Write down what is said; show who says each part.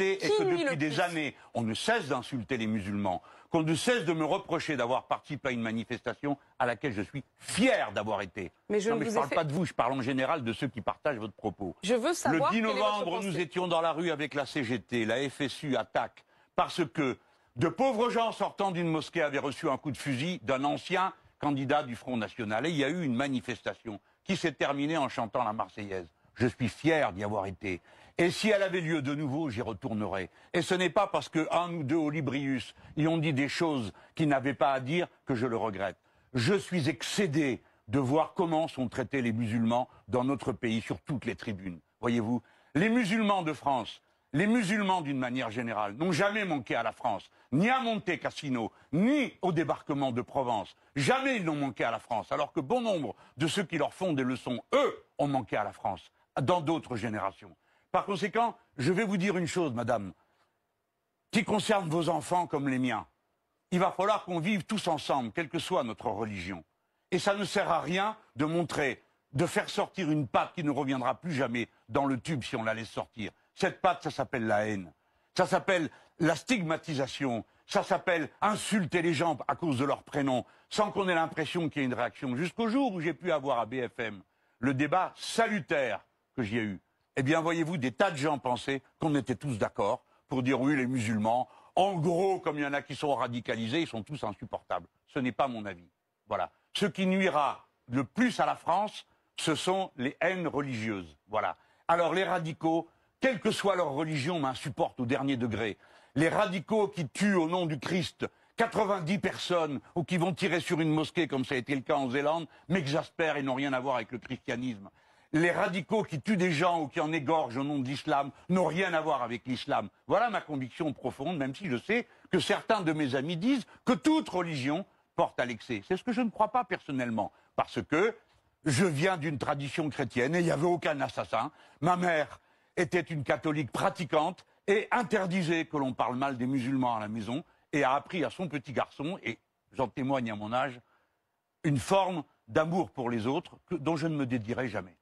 Speaker 1: et que depuis des années, on ne cesse d'insulter les musulmans, qu'on ne cesse de me reprocher d'avoir participé à une manifestation à laquelle je suis fier d'avoir été. Mais je ne parle pas de vous, je parle en général de ceux qui partagent votre propos. Le 10 novembre, nous étions dans la rue avec la CGT, la FSU attaque parce que de pauvres gens sortant d'une mosquée avaient reçu un coup de fusil d'un ancien candidat du Front National. Et il y a eu une manifestation qui s'est terminée en chantant la Marseillaise. Je suis fier d'y avoir été. Et si elle avait lieu de nouveau, j'y retournerai. Et ce n'est pas parce que un ou deux Olibrius y ont dit des choses qu'ils n'avaient pas à dire que je le regrette. Je suis excédé de voir comment sont traités les musulmans dans notre pays, sur toutes les tribunes. Voyez-vous, les musulmans de France, les musulmans d'une manière générale, n'ont jamais manqué à la France, ni à Monte Cassino, ni au débarquement de Provence. Jamais ils n'ont manqué à la France, alors que bon nombre de ceux qui leur font des leçons, eux, ont manqué à la France dans d'autres générations. Par conséquent, je vais vous dire une chose, madame, qui concerne vos enfants comme les miens. Il va falloir qu'on vive tous ensemble, quelle que soit notre religion. Et ça ne sert à rien de montrer, de faire sortir une patte qui ne reviendra plus jamais dans le tube si on la laisse sortir. Cette patte, ça s'appelle la haine. Ça s'appelle la stigmatisation. Ça s'appelle insulter les gens à cause de leur prénom, sans qu'on ait l'impression qu'il y ait une réaction. Jusqu'au jour où j'ai pu avoir à BFM le débat salutaire que j'y ai eu. eh bien, voyez-vous, des tas de gens pensaient qu'on était tous d'accord pour dire oui, les musulmans, en gros, comme il y en a qui sont radicalisés, ils sont tous insupportables. Ce n'est pas mon avis. Voilà. Ce qui nuira le plus à la France, ce sont les haines religieuses. Voilà. Alors les radicaux, quelle que soit leur religion, m'insupportent au dernier degré. Les radicaux qui tuent au nom du Christ 90 personnes ou qui vont tirer sur une mosquée comme ça a été le cas en Zélande, m'exaspèrent et n'ont rien à voir avec le christianisme les radicaux qui tuent des gens ou qui en égorgent au nom de l'islam n'ont rien à voir avec l'islam. Voilà ma conviction profonde, même si je sais que certains de mes amis disent que toute religion porte à l'excès. C'est ce que je ne crois pas personnellement, parce que je viens d'une tradition chrétienne et il n'y avait aucun assassin. Ma mère était une catholique pratiquante et interdisait que l'on parle mal des musulmans à la maison et a appris à son petit garçon, et j'en témoigne à mon âge, une forme d'amour pour les autres dont je ne me dédierai jamais.